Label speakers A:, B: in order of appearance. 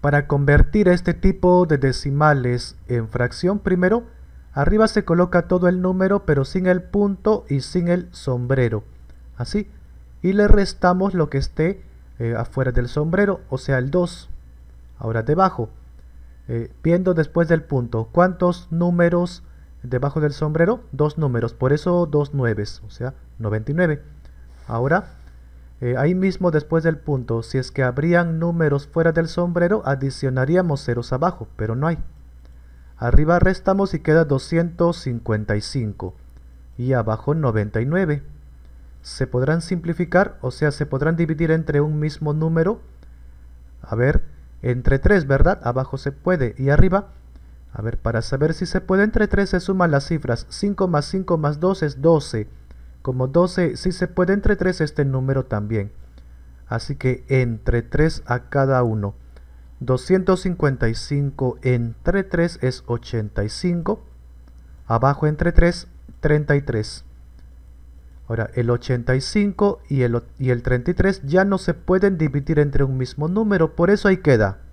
A: Para convertir este tipo de decimales en fracción primero, arriba se coloca todo el número pero sin el punto y sin el sombrero. Así. Y le restamos lo que esté eh, afuera del sombrero, o sea el 2. Ahora debajo. Eh, viendo después del punto, ¿cuántos números debajo del sombrero? Dos números, por eso dos nueves, o sea, 99. Ahora eh, ahí mismo después del punto, si es que habrían números fuera del sombrero, adicionaríamos ceros abajo, pero no hay. Arriba restamos y queda 255 y abajo 99. Se podrán simplificar, o sea, se podrán dividir entre un mismo número. A ver, entre 3, ¿verdad? Abajo se puede y arriba. A ver, para saber si se puede entre 3 se suman las cifras 5 más 5 más 2 es 12 como 12, si se puede entre 3 este número también. Así que entre 3 a cada uno. 255 entre 3 es 85. Abajo entre 3, 33. Ahora, el 85 y el, y el 33 ya no se pueden dividir entre un mismo número, por eso ahí queda.